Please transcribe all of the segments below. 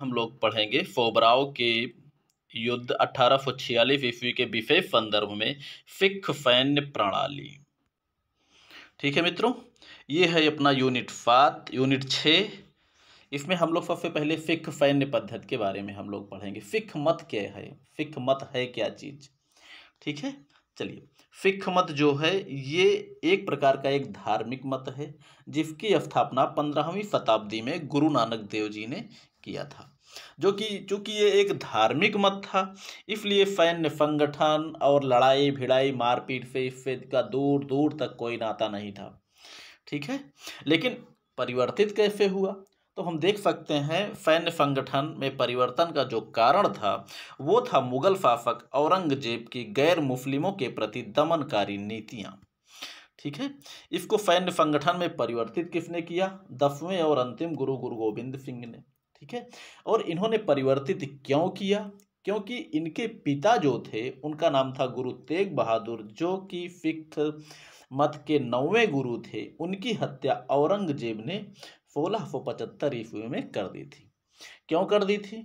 हम लोग पढ़ेंगे फोबराव के युद्ध अठारह सौ छियालीस ईस्वी के विशेष संदर्भ में सिख सैन्य प्रणाली ठीक है मित्रों ये है अपना यूनिट सात यूनिट छः इसमें हम लोग सबसे पहले सिख सैन्य पद्धति के बारे में हम लोग पढ़ेंगे सिख मत क्या है सिख मत है क्या चीज़ ठीक है चलिए सिख मत जो है ये एक प्रकार का एक धार्मिक मत है जिसकी स्थापना पंद्रहवीं शताब्दी में गुरु नानक देव जी ने किया था जो कि चूंकि ये एक धार्मिक मत था इसलिए सैन्य संगठन और लड़ाई भिड़ाई मारपीट से इससे का दूर दूर तक कोई नाता नहीं था ठीक है लेकिन परिवर्तित कैसे हुआ तो हम देख सकते हैं सैन्य संगठन में परिवर्तन का जो कारण था वो था मुगल शासक औरंगजेब की गैर मुस्लिमों के प्रति दमनकारी नीतियाँ ठीक है इसको सैन्य संगठन में परिवर्तित किसने किया दसवें और अंतिम गुरु गुरु गोविंद सिंह ने ठीक है और इन्होंने परिवर्तित क्यों किया क्योंकि इनके पिता जो थे उनका नाम था गुरु तेग बहादुर जो कि फिक्थ मत के नौवें गुरु थे उनकी हत्या औरंगजेब ने सोलह सौ पचहत्तर ईस्वी में कर दी थी क्यों कर दी थी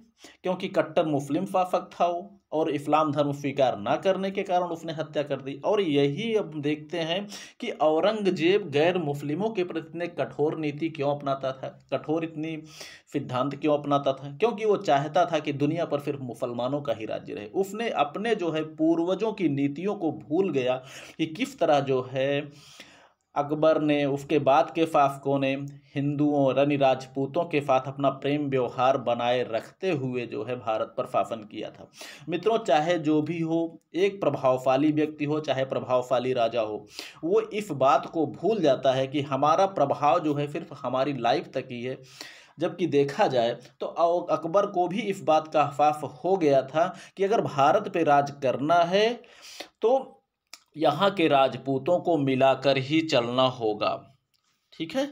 क्योंकि कट्टर मुस्लिम शासक था वो और इस्लाम धर्म स्वीकार ना करने के कारण उसने हत्या कर दी और यही अब देखते हैं कि औरंगजेब गैर मुस्लिमों के प्रति इतने कठोर नीति क्यों अपनाता था कठोर इतनी सिद्धांत क्यों अपनाता था क्योंकि वो चाहता था कि दुनिया पर सिर्फ मुसलमानों का ही राज्य रहे उसने अपने जो है पूर्वजों की नीतियों को भूल गया कि किस तरह जो है अकबर ने उसके बाद के फासकों ने हिंदुओं रनि राजपूतों के साथ अपना प्रेम व्यवहार बनाए रखते हुए जो है भारत पर शासन किया था मित्रों चाहे जो भी हो एक प्रभावशाली व्यक्ति हो चाहे प्रभावशाली राजा हो वो इस बात को भूल जाता है कि हमारा प्रभाव जो है सिर्फ हमारी लाइफ तक ही है जबकि देखा जाए तो अकबर को भी इस बात का हफाफ हो गया था कि अगर भारत पे राज करना है तो यहाँ के राजपूतों को मिलाकर ही चलना होगा ठीक है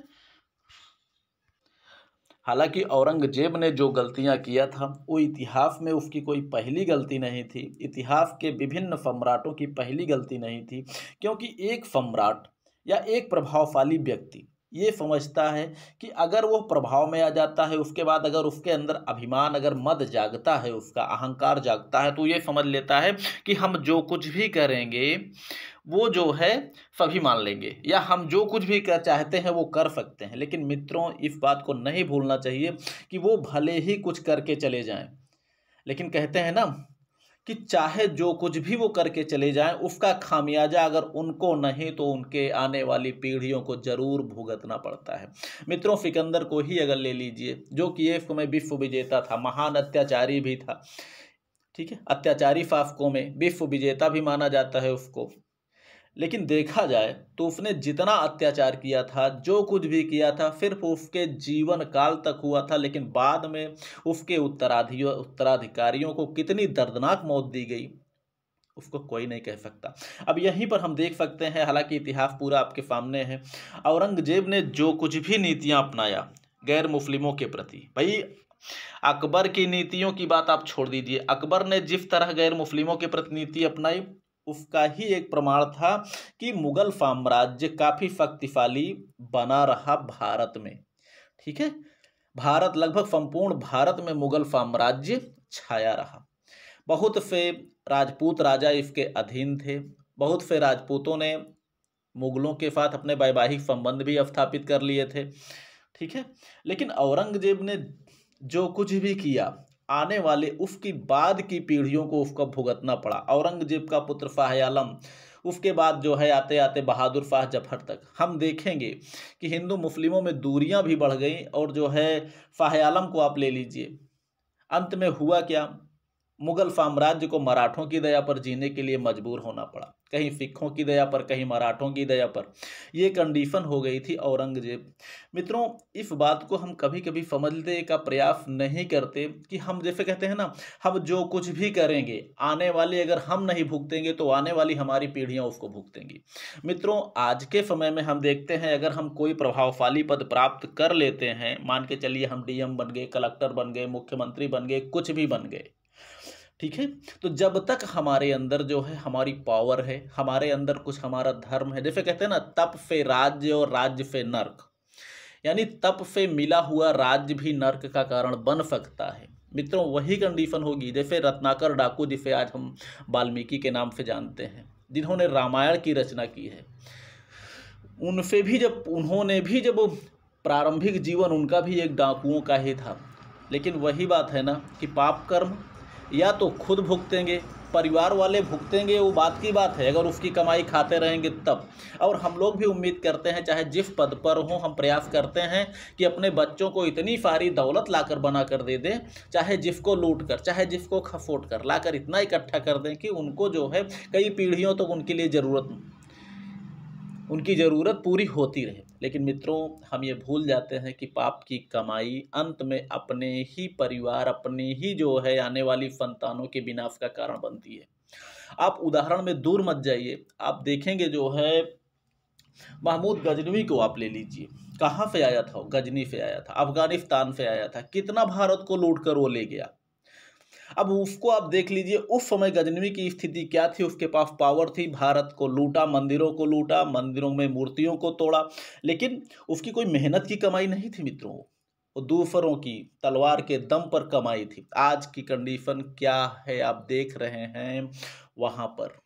हालांकि औरंगजेब ने जो गलतियां किया था वो इतिहास में उसकी कोई पहली गलती नहीं थी इतिहास के विभिन्न सम्राटों की पहली गलती नहीं थी क्योंकि एक सम्राट या एक प्रभावशाली व्यक्ति ये समझता है कि अगर वो प्रभाव में आ जाता है उसके बाद अगर उसके अंदर अभिमान अगर मद जागता है उसका अहंकार जागता है तो ये समझ लेता है कि हम जो कुछ भी करेंगे वो जो है सभी मान लेंगे या हम जो कुछ भी कर चाहते हैं वो कर सकते हैं लेकिन मित्रों इस बात को नहीं भूलना चाहिए कि वो भले ही कुछ करके चले जाएँ लेकिन कहते हैं ना कि चाहे जो कुछ भी वो करके चले जाएं उसका खामियाजा अगर उनको नहीं तो उनके आने वाली पीढ़ियों को ज़रूर भुगतना पड़ता है मित्रों सिकंदर को ही अगर ले लीजिए जो कि एफ में विश्व विजेता था महान अत्याचारी भी था ठीक है अत्याचारी फाफकों में विश्व विजेता भी माना जाता है उसको लेकिन देखा जाए तो उसने जितना अत्याचार किया था जो कुछ भी किया था सिर्फ उसके जीवन काल तक हुआ था लेकिन बाद में उसके उत्तराधि उत्तराधिकारियों को कितनी दर्दनाक मौत दी गई उसको कोई नहीं कह सकता अब यहीं पर हम देख सकते हैं हालांकि इतिहास पूरा आपके सामने है औरंगजेब ने जो कुछ भी नीतियाँ अपनाया गैर मुस्लिमों के प्रति भाई अकबर की नीतियों की बात आप छोड़ दीजिए अकबर ने जिस तरह गैर मुस्लिमों के प्रति नीति अपनाई उसका ही एक प्रमाण था कि मुगल साम्राज्य काफ़ी शक्तिशाली बना रहा भारत में ठीक है भारत लगभग संपूर्ण भारत में मुगल साम्राज्य छाया रहा बहुत से राजपूत राजा इसके अधीन थे बहुत से राजपूतों ने मुगलों के साथ अपने वैवाहिक संबंध भी स्थापित कर लिए थे ठीक है लेकिन औरंगजेब ने जो कुछ भी किया आने वाले उफ की बाद की पीढ़ियों को उफ का भुगतना पड़ा औरंगजेब का पुत्र फाह आलम उसके बाद जो है आते आते बहादुर शाह जफर तक हम देखेंगे कि हिंदू मुस्लिमों में दूरियां भी बढ़ गई और जो है फाह आलम को आप ले लीजिए अंत में हुआ क्या मुगल साम्राज्य को मराठों की दया पर जीने के लिए मजबूर होना पड़ा कहीं सिखों की दया पर कहीं मराठों की दया पर ये कंडीशन हो गई थी औरंगजेब मित्रों इस बात को हम कभी कभी समझने का प्रयास नहीं करते कि हम जैसे कहते हैं ना हम जो कुछ भी करेंगे आने वाले अगर हम नहीं भुगतेंगे तो आने वाली हमारी पीढ़ियाँ उसको भुगतेंगी मित्रों आज के समय में हम देखते हैं अगर हम कोई प्रभावशाली पद प्राप्त कर लेते हैं मान के चलिए हम डीएम बन गए कलेक्टर बन गए मुख्यमंत्री बन गए कुछ भी बन गए ठीक है तो जब तक हमारे अंदर जो है हमारी पावर है हमारे अंदर कुछ हमारा धर्म है जैसे कहते हैं ना तप फे राज्य और राज्य फे नर्क यानी तप से मिला हुआ राज्य भी नर्क का कारण बन सकता है मित्रों वही कंडीशन होगी जैसे रत्नाकर डाकू जिसे आज हम वाल्मीकि के नाम से जानते हैं जिन्होंने रामायण की रचना की है उनसे भी जब उन्होंने भी जब प्रारंभिक जीवन उनका भी एक डाकुओं का ही था लेकिन वही बात है ना कि पाप कर्म या तो खुद भुगतेंगे परिवार वाले भुगतेंगे वो बात की बात है अगर उसकी कमाई खाते रहेंगे तब और हम लोग भी उम्मीद करते हैं चाहे जिस पद पर हों हम प्रयास करते हैं कि अपने बच्चों को इतनी सारी दौलत लाकर बना कर दे दें चाहे जिसको लूट कर चाहे जिसको खफोट कर लाकर इतना इकट्ठा कर दें कि उनको जो है कई पीढ़ियों तक तो उनके लिए ज़रूरत उनकी ज़रूरत पूरी होती रहे लेकिन मित्रों हम ये भूल जाते हैं कि पाप की कमाई अंत में अपने ही परिवार अपने ही जो है आने वाली संतानों के विनाश का कारण बनती है आप उदाहरण में दूर मत जाइए आप देखेंगे जो है महमूद गजनवी को आप ले लीजिए कहाँ से आया था गजनी से आया था अफगानिस्तान से आया था कितना भारत को लूट कर वो ले गया अब उसको आप देख लीजिए उस समय गजनवी की स्थिति क्या थी उसके पास पावर थी भारत को लूटा मंदिरों को लूटा मंदिरों में मूर्तियों को तोड़ा लेकिन उसकी कोई मेहनत की कमाई नहीं थी मित्रों वो दूसरों की तलवार के दम पर कमाई थी आज की कंडीशन क्या है आप देख रहे हैं वहाँ पर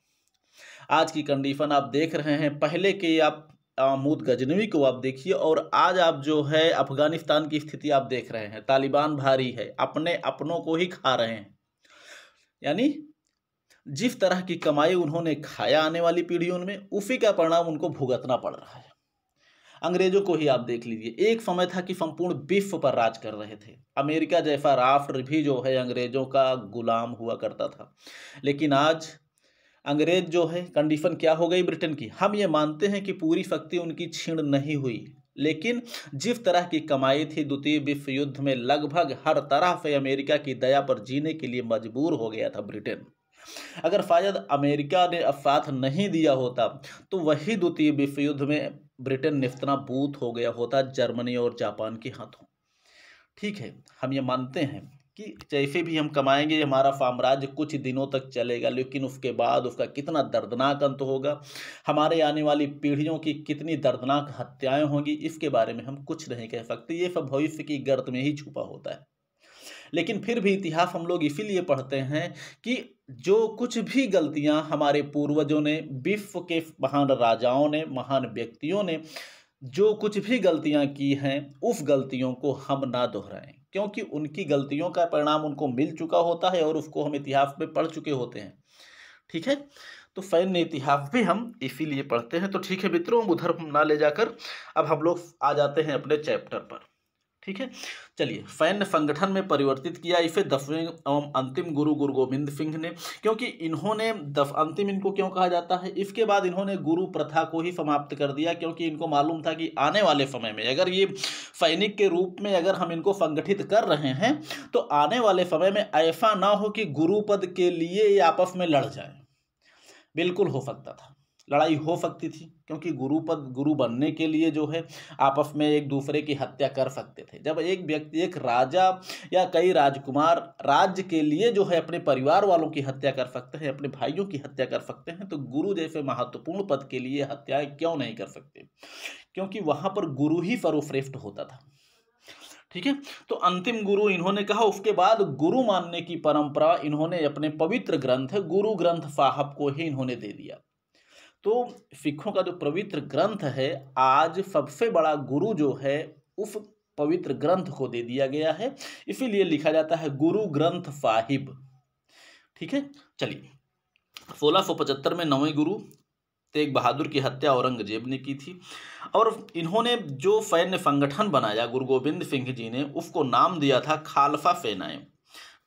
आज की कंडीशन आप देख रहे हैं पहले के आप आमूद गजनवी को आप देखिए और आज आप जो है अफगानिस्तान की स्थिति आप देख रहे हैं तालिबान भारी है अपने अपनों को ही खा रहे हैं यानी जिस तरह की कमाई उन्होंने खाया आने वाली पीढ़ियों में उसी का परिणाम उनको भुगतना पड़ रहा है अंग्रेजों को ही आप देख लीजिए एक समय था कि संपूर्ण विश्व पर राज कर रहे थे अमेरिका जैसा राष्ट्र भी जो है अंग्रेजों का गुलाम हुआ करता था लेकिन आज अंग्रेज जो है कंडीशन क्या हो गई ब्रिटेन की हम ये मानते हैं कि पूरी शक्ति उनकी छीण नहीं हुई लेकिन जिस तरह की कमाई थी द्वितीय विश्व युद्ध में लगभग हर तरह से अमेरिका की दया पर जीने के लिए मजबूर हो गया था ब्रिटेन अगर शायद अमेरिका ने साथ नहीं दिया होता तो वही द्वितीय विश्व युद्ध में ब्रिटेन निफ्तनाबूत हो गया होता जर्मनी और जापान के हाथों ठीक है हम ये मानते हैं कि जैसे भी हम कमाएंगे हमारा साम्राज्य कुछ दिनों तक चलेगा लेकिन उसके बाद उसका कितना दर्दनाक अंत होगा हमारे आने वाली पीढ़ियों की कितनी दर्दनाक हत्याएं होंगी इसके बारे में हम कुछ नहीं कह सकते ये सब भविष्य की गर्त में ही छुपा होता है लेकिन फिर भी इतिहास हम लोग इसीलिए पढ़ते हैं कि जो कुछ भी गलतियां हमारे पूर्वजों ने विश्व के महान राजाओं ने महान व्यक्तियों ने जो कुछ भी गलतियां की हैं उस गलतियों को हम ना दोहराएं क्योंकि उनकी गलतियों का परिणाम उनको मिल चुका होता है और उसको हम इतिहास में पढ़ चुके होते हैं ठीक है तो फ़ैन इतिहास भी हम इसीलिए पढ़ते हैं तो ठीक है मित्रों उधर हम ना ले जाकर अब हम लोग आ जाते हैं अपने चैप्टर पर ठीक है चलिए फैन संगठन में परिवर्तित किया इसे दसवें एवं अंतिम गुरु गुरु गोविंद सिंह ने क्योंकि इन्होंने दस अंतिम इनको क्यों कहा जाता है इसके बाद इन्होंने गुरु प्रथा को ही समाप्त कर दिया क्योंकि इनको मालूम था कि आने वाले समय में अगर ये सैनिक के रूप में अगर हम इनको संगठित कर रहे हैं तो आने वाले समय में ऐसा ना हो कि गुरुपद के लिए ये आपस में लड़ जाए बिल्कुल हो सकता था लड़ाई हो सकती थी क्योंकि गुरु पद गुरु बनने के लिए जो है आपस में एक दूसरे की हत्या कर सकते थे जब एक व्यक्ति एक राजा या कई राजकुमार राज्य के लिए जो है अपने परिवार वालों की हत्या कर सकते हैं अपने भाइयों की हत्या कर सकते हैं तो गुरु जैसे महत्वपूर्ण पद के लिए हत्याएं क्यों नहीं कर सकते क्योंकि वहाँ पर गुरु ही सर्वश्रेष्ठ होता था ठीक है तो अंतिम गुरु इन्होंने कहा उसके बाद गुरु मानने की परंपरा इन्होंने अपने पवित्र ग्रंथ गुरु ग्रंथ साहब को ही इन्होंने दे दिया तो सिखों का जो पवित्र ग्रंथ है आज सबसे बड़ा गुरु जो है उस पवित्र ग्रंथ को दे दिया गया है इसीलिए लिखा जाता है गुरु ग्रंथ साहिब ठीक है चलिए पचहत्तर में नवे गुरु तेग बहादुर की हत्या औरंगजेब ने की थी और इन्होंने जो सैन्य संगठन बनाया गुरु गोविंद सिंह जी ने उसको नाम दिया था खालसा सेनाएं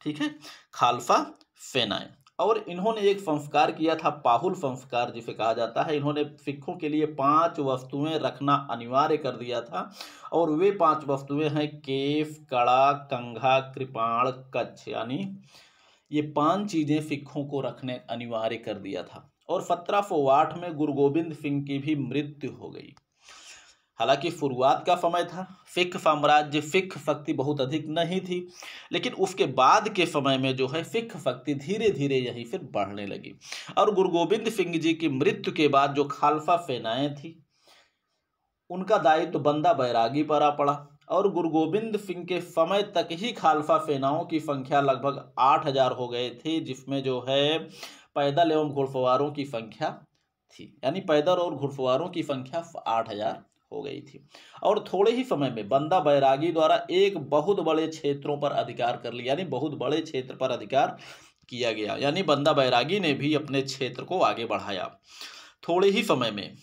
ठीक है खालसा सेनाएं और इन्होंने एक संस्कार किया था पाहुल संस्कार जिसे कहा जाता है इन्होंने सिखों के लिए पांच वस्तुएं रखना अनिवार्य कर दिया था और वे पांच वस्तुएं हैं केफ कड़ा कंघा कृपाण कच्छ यानी ये पांच चीज़ें सिखों को रखने अनिवार्य कर दिया था और सत्रह में गुरु गोविंद सिंह की भी मृत्यु हो गई हालांकि शुरुआत का समय था फ़िक साम्राज्य फ़िक शक्ति बहुत अधिक नहीं थी लेकिन उसके बाद के समय में जो है फ़िक शक्ति धीरे धीरे यहीं फिर बढ़ने लगी और गुरु गोविंद सिंह जी की मृत्यु के बाद जो खालसा सेनाएँ थी उनका दायित्व तो बंदा बैरागी पर आ पड़ा और गुरु गोविंद सिंह के समय तक ही खालसा सेनाओं की संख्या लगभग आठ हज़ार हो गए थे जिसमें जो है पैदल एवं घुड़सवारों की संख्या थी यानी पैदल और घुड़सवारों की संख्या आठ हज़ार हो गई थी और थोड़े ही समय में बंदा बैरागी द्वारा एक बहुत बड़े क्षेत्रों पर अधिकार कर लिया यानी बहुत बड़े क्षेत्र पर अधिकार किया गया यानी बंदा बैरागी ने भी अपने क्षेत्र को आगे बढ़ाया थोड़े ही समय में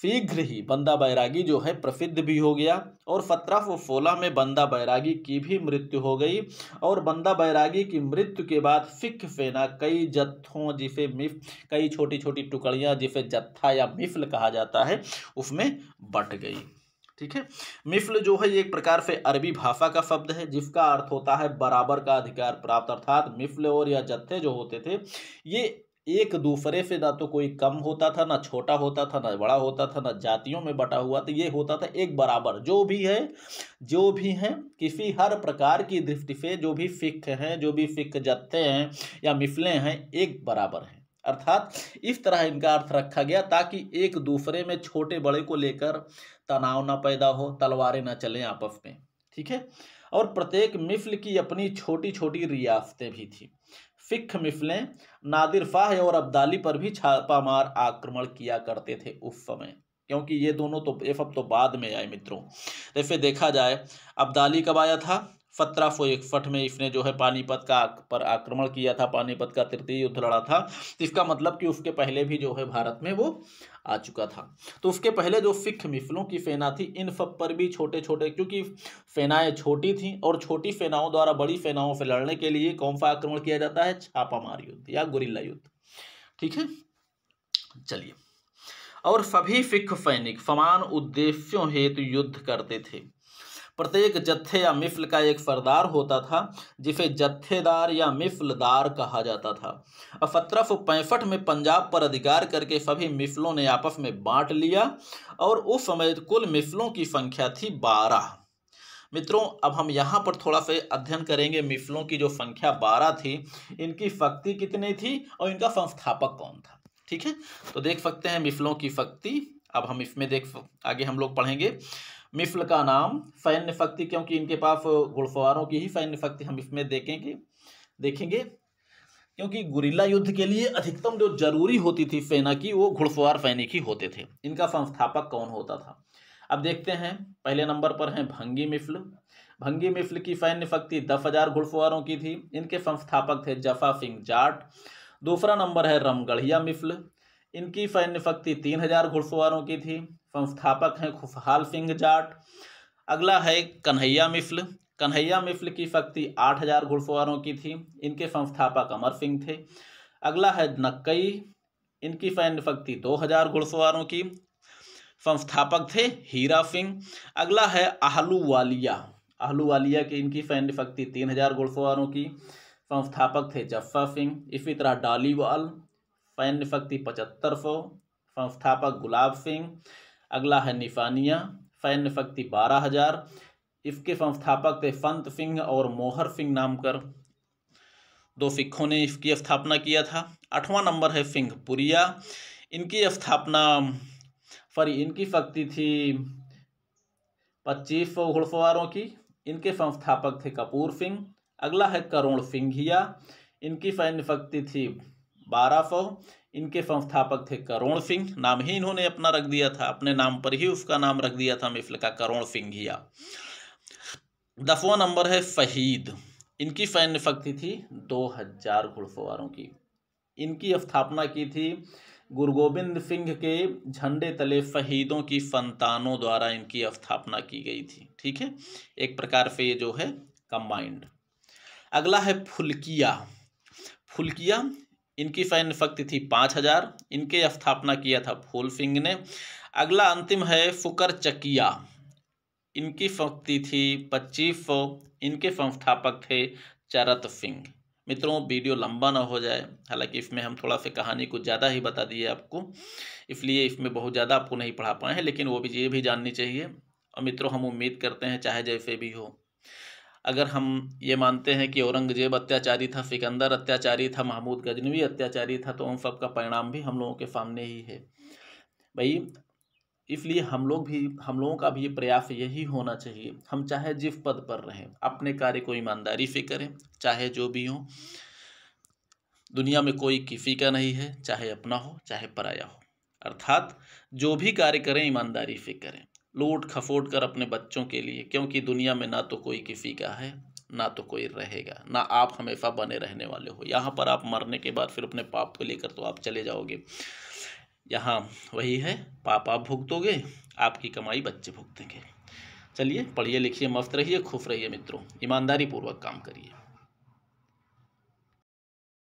शीघ्र ही बंदा बैरागी जो है प्रसिद्ध भी हो गया और सत्रह सौ सोलह में बंदा बैरागी की भी मृत्यु हो गई और बंदा बैरागी की मृत्यु के बाद सिख सेना कई जत्थों जिसे मिफ कई छोटी छोटी टुकड़ियाँ जिसे जत्था या मिफल कहा जाता है उसमें बट गई ठीक है मिफल जो है एक प्रकार से अरबी भाषा का शब्द है जिसका अर्थ होता है बराबर का अधिकार प्राप्त अर्थात मिफल और या जत्थे जो होते थे ये एक दूसरे से ना तो कोई कम होता था ना छोटा होता था ना बड़ा होता था ना जातियों में बटा हुआ था तो ये होता था एक बराबर जो भी है जो भी हैं किसी हर प्रकार की दृष्टि से जो भी फिक्र हैं जो भी फिक्र जत्थे हैं या मिफले हैं एक बराबर हैं अर्थात इस तरह इनका अर्थ रखा गया ताकि एक दूसरे में छोटे बड़े को लेकर तनाव ना पैदा हो तलवारें ना चलें आपस में ठीक है और प्रत्येक मिफल की अपनी छोटी छोटी रियासतें भी थीं फ़िक मिफलें नादिर फाह और अब्दाली पर भी छापामार आक्रमण किया करते थे उफ में क्योंकि ये दोनों तो एफब तो बाद में आए मित्रों तो फिर देखा जाए अब्दाली कब आया था सत्रह फो इकसठ में इसने जो है पानीपत का पर आक्रमण किया था पानीपत का तृतीय युद्ध लड़ा था तो इसका मतलब कि उसके पहले भी जो है भारत में वो आ चुका था तो उसके पहले जो सिख मिसलों की सेना थी इन सब पर भी छोटे छोटे क्योंकि सेनाएं छोटी थीं और छोटी सेनाओं द्वारा बड़ी सेनाओं से लड़ने के लिए कौन सा आक्रमण किया जाता है छापामार युद्ध या गुरिल्ला युद्ध ठीक है चलिए और सभी सिख सैनिक समान उद्देश्यों हेतु युद्ध करते थे प्रत्येक जत्थे या मिफल का एक फरदार होता था जिसे जत्थेदार या मिफलदार कहा जाता था अब सत्रह पैंसठ में पंजाब पर अधिकार करके सभी मिफलों ने आपस में बांट लिया और उस समय कुल मिफलों की संख्या थी बारह मित्रों अब हम यहाँ पर थोड़ा सा अध्ययन करेंगे मिफलों की जो संख्या बारह थी इनकी शक्ति कितनी थी और इनका संस्थापक कौन था ठीक है तो देख सकते हैं मिफलों की शक्ति अब हम इसमें देख आगे हम लोग पढ़ेंगे मिफल का नाम फ़ैन नफ़क्ति क्योंकि इनके पास घुड़सवारों की ही फ़ैन नफ़क्ति हम इसमें देखेंगे देखेंगे क्योंकि गुरिल्ला युद्ध के लिए अधिकतम जो जरूरी होती थी सेना की वो घुड़सवार सैनिक ही होते थे इनका संस्थापक कौन होता था अब देखते हैं पहले नंबर पर हैं भंगी मिफल भंगी मिफल की सैन्य शक्ति दस हजार घुड़सवारों की थी इनके संस्थापक थे जफा सिंह जाट दूसरा नंबर है रमगढ़िया मिफल इनकी फैन फक्ति तीन हजार घुड़सवारों की थी संस्थापक हैं खुशहाल सिंह जाट अगला है कन्हैया मिसल कन्हैया मिसल की फक्ति आठ हजार घुड़सवारों की थी इनके संस्थापक अमर सिंह थे अगला है नक्कई इनकी फैन फक्ति दो हजार घुड़सवारों की संस्थापक थे हीरा सिंह अगला है आहलू वालिया आहलू वालिया की इनकी फैन फक्ति तीन हजार घुड़सवारों की संस्थापक थे जफ्फा सिंह इसी तरह डालीवाल फ़ैन फ़क्ति पचहत्तर फो संस्थापक गुलाब सिंह अगला है निफानिया फ़ैन फ़क्ति बारह हज़ार इसके संस्थापक थे संत सिंह और मोहर सिंह नाम कर दो सिखों ने इसकी स्थापना किया था आठवां नंबर है सिंह पुरिया इनकी स्थापना सॉरी इनकी शक्ति थी पच्चीस सौ घुड़सवारों की इनके संस्थापक थे कपूर सिंह अगला है करुण सिंघिया इनकी सैन्य शक्ति थी बारह सौ इनके संस्थापक थे करोण सिंह नाम ही इन्होंने अपना रख दिया था अपने नाम पर ही उसका नाम रख दिया था मिफिल का करोण सिंघिया दसवा नंबर है शहीद इनकी सैन्य शक्ति थी दो हजार घुड़सवारों की इनकी स्थापना की थी गुरु गोविंद सिंह के झंडे तले शहीदों की संतानों द्वारा इनकी स्थापना की गई थी ठीक है एक प्रकार से ये जो है कंबाइंड अगला है फुलकिया फुलकिया इनकी फैन शक्ति थी पाँच हजार इनके स्थापना किया था फूल सिंह ने अगला अंतिम है फुकर चकिया इनकी फक्ति थी पच्चीस सौ इनके संस्थापक थे चरत सिंह मित्रों वीडियो लंबा ना हो जाए हालांकि इसमें हम थोड़ा सा कहानी कुछ ज़्यादा ही बता दिए आपको इसलिए इसमें बहुत ज़्यादा आपको नहीं पढ़ा पाए हैं लेकिन वो भी ये भी जाननी चाहिए और मित्रों हम उम्मीद करते हैं चाहे जैसे भी हो अगर हम ये मानते हैं कि औरंगजेब अत्याचारी था सिकंदर अत्याचारी था महमूद गजनवी अत्याचारी था तो उन सब का परिणाम भी हम लोगों के सामने ही है भाई इसलिए हम लोग भी हम लोगों का भी प्रयास यही होना चाहिए हम चाहे जिस पद पर रहें अपने कार्य को ईमानदारी से करें चाहे जो भी हो दुनिया में कोई किसी का नहीं है चाहे अपना हो चाहे पराया हो अर्थात जो भी कार्य करें ईमानदारी से करें लूट खफोट कर अपने बच्चों के लिए क्योंकि दुनिया में ना तो कोई किसी का है ना तो कोई रहेगा ना आप हमेशा बने रहने वाले हो यहाँ पर आप मरने के बाद फिर अपने पाप को लेकर तो आप चले जाओगे यहाँ वही है पाप आप भुगतोगे आपकी कमाई बच्चे भुगतेंगे चलिए पढ़िए लिखिए मस्त रहिए खुश रहिए मित्रों ईमानदारी पूर्वक काम करिए